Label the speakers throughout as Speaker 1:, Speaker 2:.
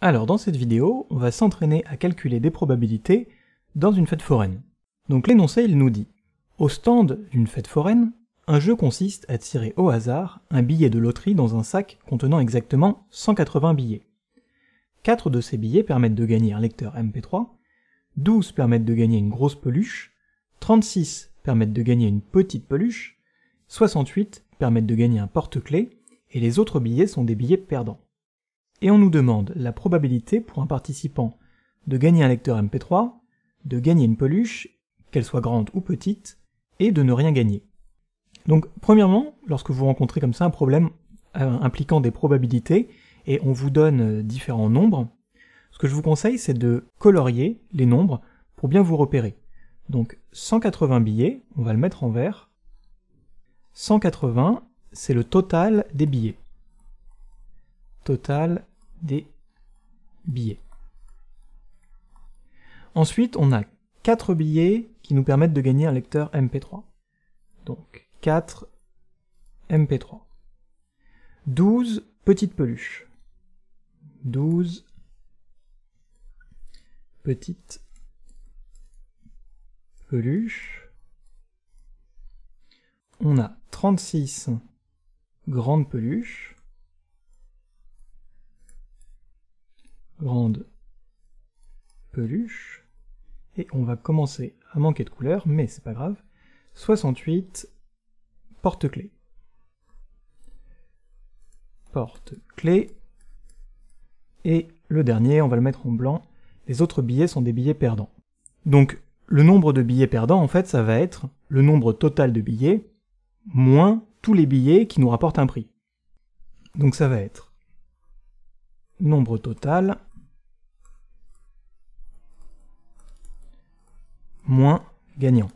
Speaker 1: Alors dans cette vidéo, on va s'entraîner à calculer des probabilités dans une fête foraine. Donc l'énoncé il nous dit « Au stand d'une fête foraine, un jeu consiste à tirer au hasard un billet de loterie dans un sac contenant exactement 180 billets. 4 de ces billets permettent de gagner un lecteur MP3, 12 permettent de gagner une grosse peluche, 36 permettent de gagner une petite peluche, 68 permettent de gagner un porte-clés, et les autres billets sont des billets perdants et on nous demande la probabilité pour un participant de gagner un lecteur MP3, de gagner une peluche, qu'elle soit grande ou petite, et de ne rien gagner. Donc premièrement, lorsque vous rencontrez comme ça un problème euh, impliquant des probabilités, et on vous donne euh, différents nombres, ce que je vous conseille c'est de colorier les nombres pour bien vous repérer. Donc 180 billets, on va le mettre en vert. 180, c'est le total des billets. Total des billets. Ensuite, on a 4 billets qui nous permettent de gagner un lecteur MP3. Donc 4 MP3. 12 petites peluches. 12 petites peluches. On a 36 grandes peluches. grande peluche. Et on va commencer à manquer de couleurs, mais c'est pas grave. 68 porte-clés. Porte-clés. Et le dernier, on va le mettre en blanc. Les autres billets sont des billets perdants. Donc le nombre de billets perdants, en fait, ça va être le nombre total de billets moins tous les billets qui nous rapportent un prix. Donc ça va être nombre total moins gagnant.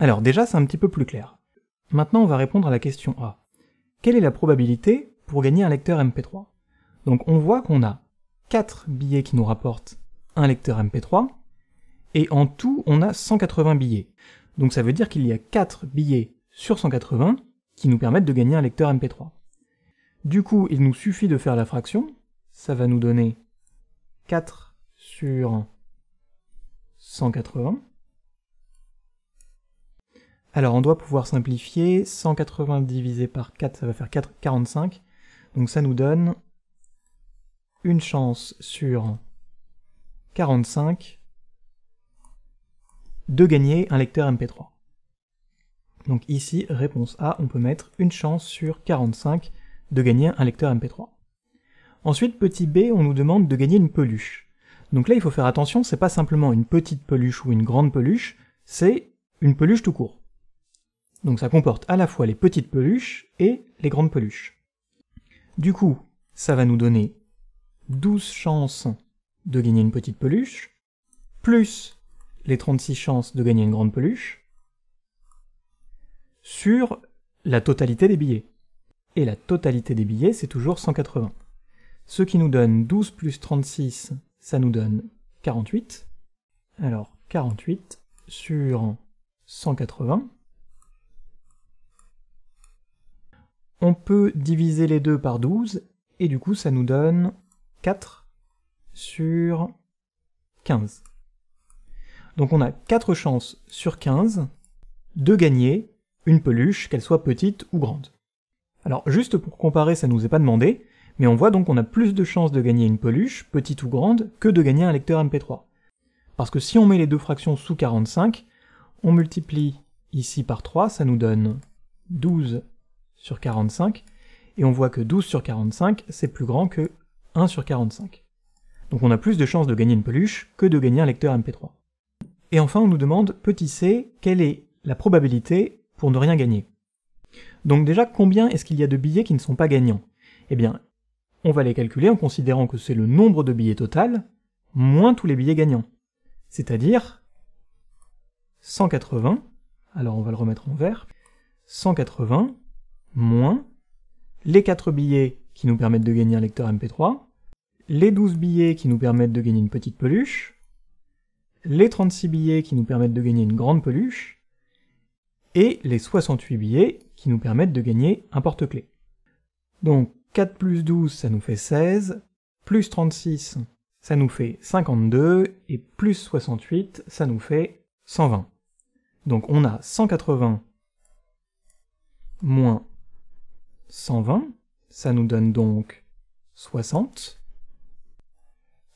Speaker 1: Alors déjà, c'est un petit peu plus clair. Maintenant, on va répondre à la question A. Quelle est la probabilité pour gagner un lecteur MP3 Donc on voit qu'on a 4 billets qui nous rapportent un lecteur MP3, et en tout, on a 180 billets. Donc ça veut dire qu'il y a 4 billets sur 180 qui nous permettent de gagner un lecteur MP3. Du coup, il nous suffit de faire la fraction, ça va nous donner 4 sur 180. Alors on doit pouvoir simplifier, 180 divisé par 4 ça va faire 4, 45, donc ça nous donne une chance sur 45 de gagner un lecteur MP3. Donc ici, réponse A, on peut mettre une chance sur 45 de gagner un lecteur MP3. Ensuite, petit b, on nous demande de gagner une peluche. Donc là, il faut faire attention, c'est pas simplement une petite peluche ou une grande peluche, c'est une peluche tout court. Donc ça comporte à la fois les petites peluches et les grandes peluches. Du coup, ça va nous donner 12 chances de gagner une petite peluche, plus les 36 chances de gagner une grande peluche, sur la totalité des billets. Et la totalité des billets, c'est toujours 180. Ce qui nous donne 12 plus 36, ça nous donne 48. Alors 48 sur 180. On peut diviser les deux par 12, et du coup ça nous donne 4 sur 15. Donc on a 4 chances sur 15 de gagner une peluche, qu'elle soit petite ou grande. Alors juste pour comparer, ça ne nous est pas demandé, mais on voit donc qu'on a plus de chances de gagner une peluche, petite ou grande, que de gagner un lecteur MP3. Parce que si on met les deux fractions sous 45, on multiplie ici par 3, ça nous donne 12 sur 45, et on voit que 12 sur 45, c'est plus grand que 1 sur 45. Donc on a plus de chances de gagner une peluche que de gagner un lecteur MP3. Et enfin, on nous demande, petit c, quelle est la probabilité pour ne rien gagner Donc déjà, combien est-ce qu'il y a de billets qui ne sont pas gagnants Eh bien, on va les calculer en considérant que c'est le nombre de billets total moins tous les billets gagnants. C'est-à-dire 180, alors on va le remettre en vert, 180 moins les 4 billets qui nous permettent de gagner un lecteur MP3, les 12 billets qui nous permettent de gagner une petite peluche, les 36 billets qui nous permettent de gagner une grande peluche, et les 68 billets qui nous permettent de gagner un porte-clés. Donc 4 plus 12, ça nous fait 16, plus 36, ça nous fait 52, et plus 68, ça nous fait 120. Donc on a 180 moins 120, ça nous donne donc 60,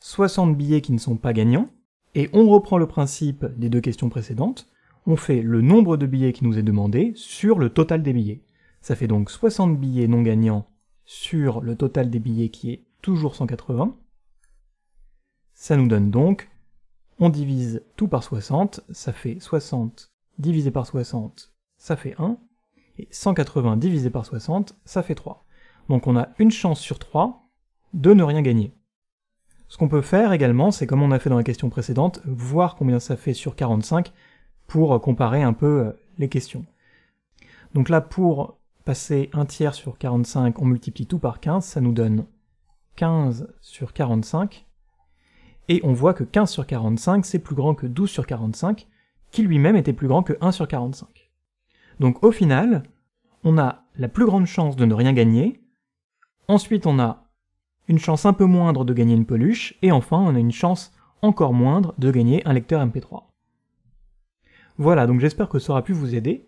Speaker 1: 60 billets qui ne sont pas gagnants, et on reprend le principe des deux questions précédentes, on fait le nombre de billets qui nous est demandé sur le total des billets. Ça fait donc 60 billets non gagnants sur le total des billets qui est toujours 180. Ça nous donne donc, on divise tout par 60, ça fait 60 divisé par 60, ça fait 1, et 180 divisé par 60, ça fait 3. Donc on a une chance sur 3 de ne rien gagner. Ce qu'on peut faire également, c'est comme on a fait dans la question précédente, voir combien ça fait sur 45 pour comparer un peu euh, les questions. Donc là, pour passer 1 tiers sur 45, on multiplie tout par 15, ça nous donne 15 sur 45, et on voit que 15 sur 45, c'est plus grand que 12 sur 45, qui lui-même était plus grand que 1 sur 45. Donc au final, on a la plus grande chance de ne rien gagner, ensuite on a une chance un peu moindre de gagner une peluche, et enfin on a une chance encore moindre de gagner un lecteur MP3. Voilà, donc j'espère que ça aura pu vous aider.